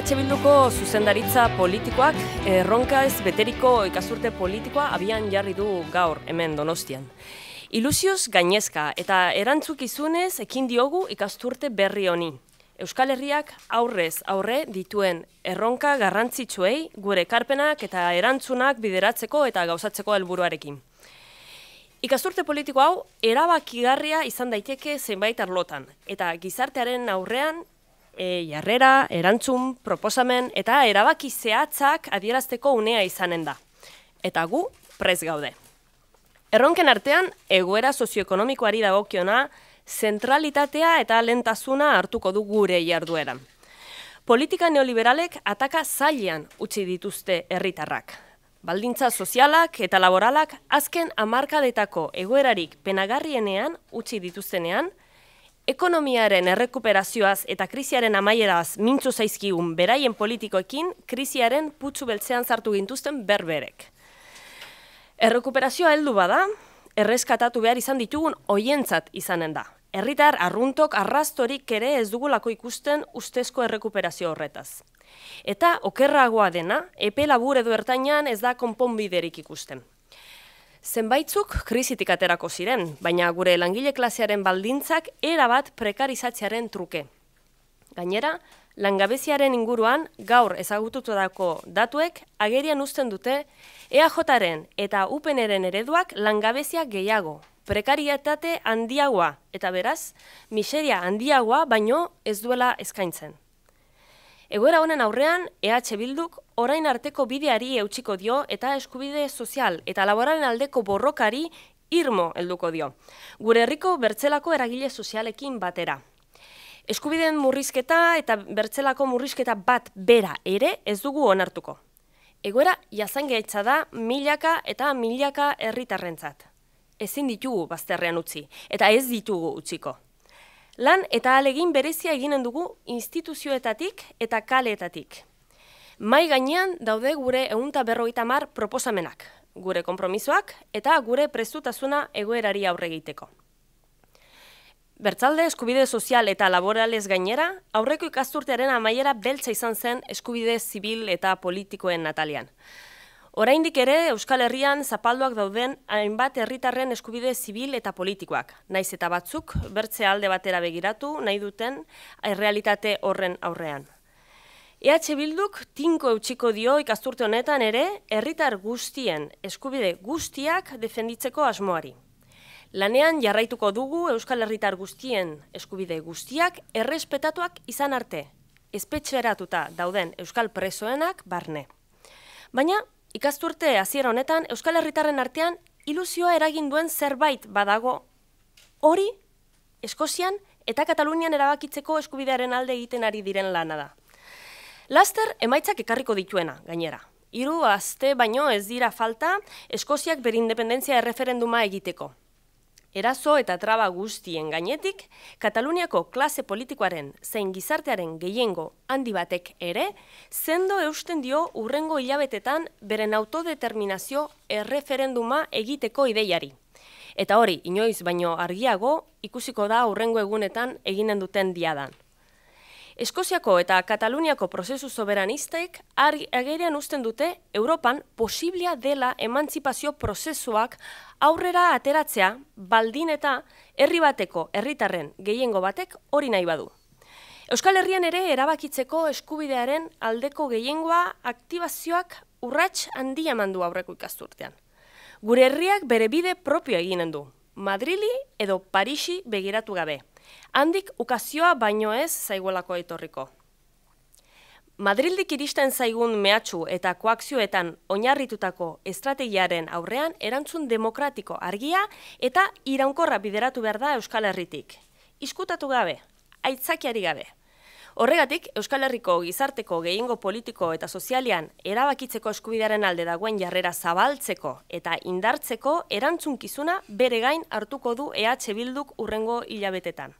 EH Bilduko zuzendaritza politikoak erronka ez beteriko ikasturte politikoa abian jarri du gaur hemen donostian. Ilusioz gainezka eta erantzuk ekin diogu ikasturte berri honi. Euskal Herriak aurrez aurre dituen erronka garrantzitsuei gure karpenak eta erantzunak bideratzeko eta gauzatzeko helburuarekin. Ikasturte politiko hau erabakigarria izan daiteke zenbait arlotan eta gizartearen aurrean e, jarrera, erantzun, proposamen eta erabaki zehatzak adierazteko unea izanen da. Eta gu, prez gaude. Erronken artean, egoera sozioekonomikoari dagokiona, zentralitatea eta lentasuna hartuko du gure jardueran. Politika neoliberalek ataka zailean utzi dituzte herritarrak. Baldintza sozialak eta laboralak azken hamarkadetako egoerarik penagarrienean utzi dituztenean, Ekonomiaren errekuperazioaz eta kriziaren amaieraz mintzu zaizkigun beraien politikoekin, kriziaren putzu beltzean zartu gintuzten berberek. Errekuperazioa heldu bada, erreskatatu behar izan ditugun oientzat izanen da. Erritar, arruntok, arrastorik ere ez dugulako ikusten ustezko errekuperazio horretaz. Eta okerragoa dena, epe labur edo ertainan ez da konponbiderik ikusten. Zenbaitzuk krizitik aterako ziren, baina gure langile klasearen baldintzak erabat prekarizatzearen truke. Gainera, langabeziaren inguruan gaur ezagututu dako datuek agerian uzten dute EAJaren eta UPNeren ereduak langabezia gehiago, prekarietate handiagoa eta beraz, miseria handiagoa baino ez duela eskaintzen. Egoera honen aurrean, EH Bilduk orain arteko bideari eutxiko dio eta eskubide sozial eta laboralen aldeko borrokari irmo helduko dio. Gure herriko bertzelako eragile sozialekin batera. Eskubideen murrizketa eta bertzelako murrizketa bat bera ere ez dugu onartuko. Egoera jazangeaitza da milaka eta milaka herritarrentzat. Ezin ditugu bazterrean utzi eta ez ditugu utziko. Lan eta alegin berezia eginen dugu instituzioetatik eta kaleetatik. Mai gainean daude gure egunta berroita mar proposamenak, gure konpromisoak eta gure prestutasuna egoerari aurre egiteko. Bertzalde eskubide sozial eta laborales gainera, aurreko ikasturtearen amaiera beltza izan zen eskubide zibil eta politikoen natalian. Oraindik ere Euskal Herrian zapalduak dauden hainbat herritarren eskubide zibil eta politikoak. Naiz eta batzuk bertze alde batera begiratu nahi duten errealitate horren aurrean. EH Bilduk tinko eutxiko dio ikasturte honetan ere herritar guztien eskubide guztiak defenditzeko asmoari. Lanean jarraituko dugu Euskal Herritar guztien eskubide guztiak errespetatuak izan arte, espetxeratuta dauden Euskal presoenak barne. Baina Ikasturte hasiera honetan Euskal Herritarren artean ilusioa eragin duen zerbait badago. Hori Eskozian eta Katalunian erabakitzeko eskubidearen alde egiten ari diren lana da. Laster emaitzak ekarriko dituena, gainera. Hiru aste baino ez dira falta Eskoziak berindependentzia erreferenduma egiteko. Erazo eta traba guztien gainetik, Kataluniako klase politikoaren zein gizartearen gehiengo handi batek ere, sendo eusten dio urrengo hilabetetan beren autodeterminazio erreferenduma egiteko ideiari. Eta hori, inoiz baino argiago, ikusiko da urrengo egunetan eginen duten diadan. Eskoziako eta Kataluniako prozesu soberanistek ari agerian uzten dute Europan posiblia dela emantzipazio prozesuak aurrera ateratzea baldin eta herri bateko herritarren gehiengo batek hori nahi badu. Euskal Herrian ere erabakitzeko eskubidearen aldeko gehiengoa aktibazioak urrats handia mandu aurreko ikasturtean. Gure herriak bere bide propio eginen du, Madrili edo Parisi begiratu gabe. Handik ukazioa baino ez zaigolako etorriko. Madrildik iristen zaigun mehatxu eta koakzioetan oinarritutako estrategiaren aurrean erantzun demokratiko argia eta iraunkorra bideratu behar da Euskal Herritik. Iskutatu gabe, aitzakiari gabe. Horregatik, Euskal Herriko gizarteko gehingo politiko eta sozialian erabakitzeko eskubidearen alde dagoen jarrera zabaltzeko eta indartzeko erantzunkizuna bere gain hartuko du EH Bilduk urrengo hilabetetan.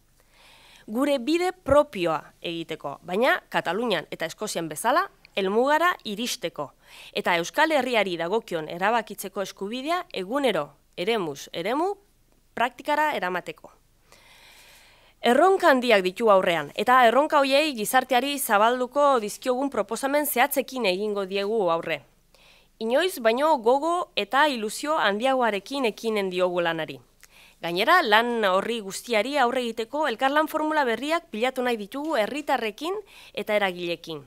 Gure bide propioa egiteko, baina Katalunian eta Eskozian bezala elmugara iristeko eta Euskal Herriari dagokion erabakitzeko eskubidea egunero, eremuz, eremu praktikara eramateko. Erronka handiak ditu aurrean, eta erronka hoiei gizarteari zabalduko dizkiogun proposamen zehatzekin egingo diegu aurre. Inoiz, baino gogo eta ilusio handiagoarekin ekinen diogu Gainera, lan horri guztiari aurre egiteko elkarlan formula berriak pilatu nahi ditugu herritarrekin eta eragilekin.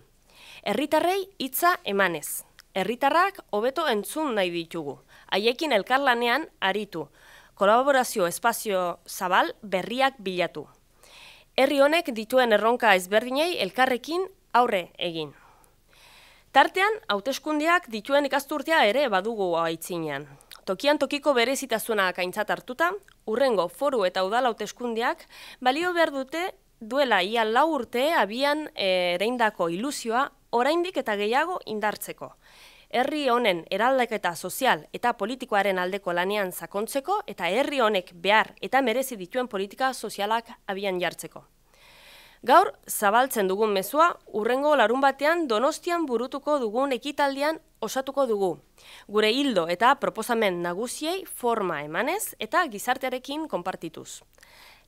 Herritarrei hitza emanez. Herritarrak hobeto entzun nahi ditugu. Haiekin elkarlanean aritu. Kolaborazio espazio zabal berriak bilatu herri honek dituen erronka ezberdinei elkarrekin aurre egin. Tartean, hauteskundiak dituen ikasturtea ere badugu aitzinean. Tokian tokiko berezitasuna kaintzat hartuta, urrengo foru eta udal hauteskundiak balio behar dute duela ia lau urte abian eh, ereindako ilusioa oraindik eta gehiago indartzeko herri honen eraldaketa sozial eta politikoaren aldeko lanean zakontzeko, eta herri honek behar eta merezi dituen politika sozialak abian jartzeko. Gaur zabaltzen dugun mezua urrengo larun batean Donostian burutuko dugun ekitaldian osatuko dugu. Gure hildo eta proposamen nagusiei forma emanez eta gizartearekin konpartituz.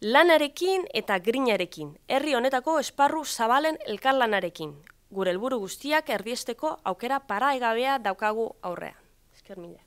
Lanarekin eta grinarekin, herri honetako esparru zabalen elkarlanarekin, gure helburu guztiak erdiesteko aukera paraegabea daukagu aurrean. Eskermila.